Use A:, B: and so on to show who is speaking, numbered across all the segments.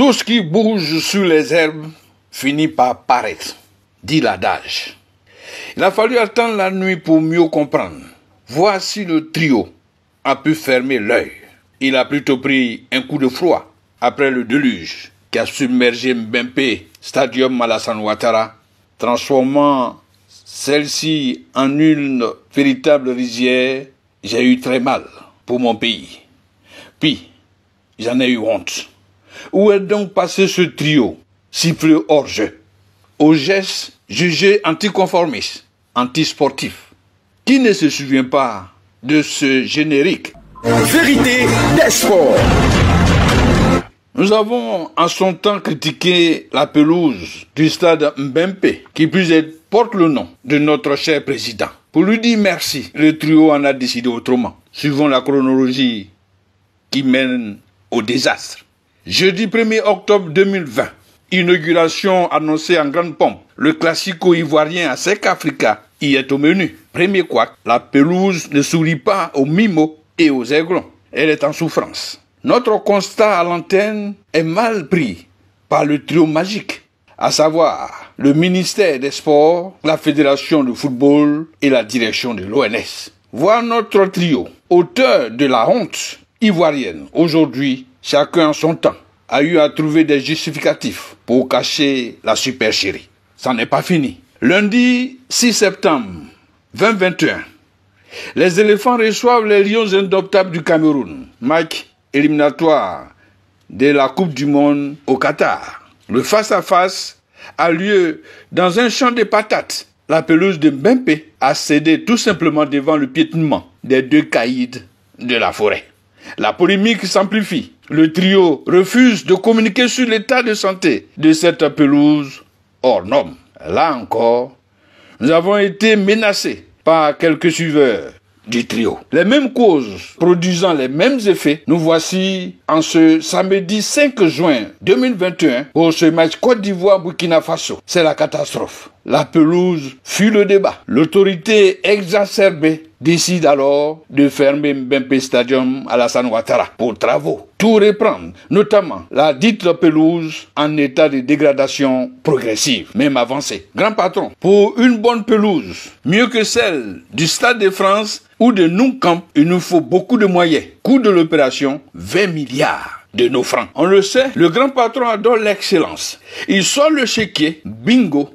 A: Tout ce qui bouge sur les herbes finit par paraître, dit l'adage. Il a fallu attendre la nuit pour mieux comprendre. Voici le trio a pu fermer l'œil. Il a plutôt pris un coup de froid après le déluge qui a submergé Mbempe, Stadium Malasan Ouattara, transformant celle-ci en une véritable rizière. J'ai eu très mal pour mon pays. Puis, j'en ai eu honte. Où est donc passé ce trio, sifflé hors jeu, au geste jugé anticonformiste, sportif Qui ne se souvient pas de ce générique Vérité des sports nous avons en son temps critiqué la pelouse du stade Mbempe, qui plus est porte le nom de notre cher président. Pour lui dire merci, le trio en a décidé autrement, suivant la chronologie qui mène au désastre. Jeudi 1er octobre 2020, inauguration annoncée en grande pompe. Le classico ivoirien à Sec Africa y est au menu. Premier couac, la pelouse ne sourit pas aux mimos et aux aiglons. Elle est en souffrance. Notre constat à l'antenne est mal pris par le trio magique, à savoir le ministère des Sports, la Fédération de football et la direction de l'ONS. Voir notre trio, auteur de la honte ivoirienne, aujourd'hui chacun en son temps, a eu à trouver des justificatifs pour cacher la supercherie. Ça n'est pas fini. Lundi 6 septembre 2021, les éléphants reçoivent les lions indoptables du Cameroun. Match éliminatoire de la Coupe du Monde au Qatar. Le face-à-face a lieu dans un champ de patates. La pelouse de Mbempe a cédé tout simplement devant le piétinement des deux caïdes de la forêt. La polémique s'amplifie. Le trio refuse de communiquer sur l'état de santé de cette pelouse hors norme. Là encore, nous avons été menacés par quelques suiveurs du trio. Les mêmes causes produisant les mêmes effets, nous voici en ce samedi 5 juin 2021 pour ce match Côte d'Ivoire-Burkina Faso. C'est la catastrophe. La pelouse fut le débat. L'autorité exacerbée décide alors de fermer Mbempe Stadium à la San Ouattara pour travaux. Tout reprendre, notamment la dite pelouse en état de dégradation progressive, même avancée. Grand patron, pour une bonne pelouse, mieux que celle du Stade de France ou de Camp, il nous faut beaucoup de moyens. Coût de l'opération, 20 milliards de nos francs. On le sait, le grand patron adore l'excellence. Il sort le chéquier, bingo.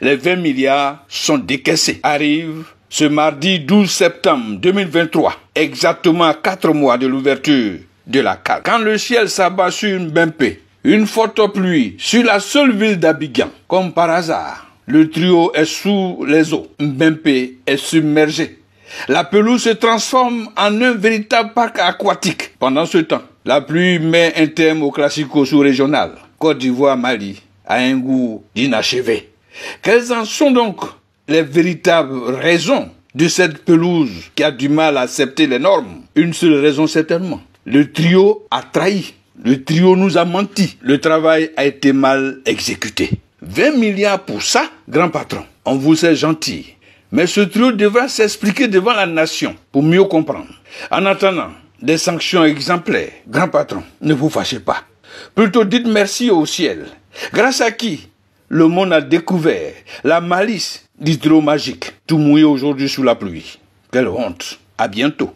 A: Les 20 milliards sont décaissés. Arrive ce mardi 12 septembre 2023, exactement quatre mois de l'ouverture de la cale. Quand le ciel s'abat sur une bimpe, une forte pluie sur la seule ville d'Abidjan, comme par hasard, le trio est sous les eaux. Mbempe est submergée. La pelouse se transforme en un véritable parc aquatique. Pendant ce temps, la pluie met un terme au classico sous-régional. Côte d'Ivoire, Mali, a un goût d'inachevé. Quels en sont donc les véritables raisons de cette pelouse qui a du mal à accepter les normes. Une seule raison certainement. Le trio a trahi. Le trio nous a menti. Le travail a été mal exécuté. 20 milliards pour ça, grand patron. On vous est gentil. Mais ce trio devra s'expliquer devant la nation pour mieux comprendre. En attendant, des sanctions exemplaires. Grand patron, ne vous fâchez pas. Plutôt dites merci au ciel, grâce à qui le monde a découvert la malice d'hydro magique, tout mouillé aujourd'hui sous la pluie. Quelle honte. À bientôt.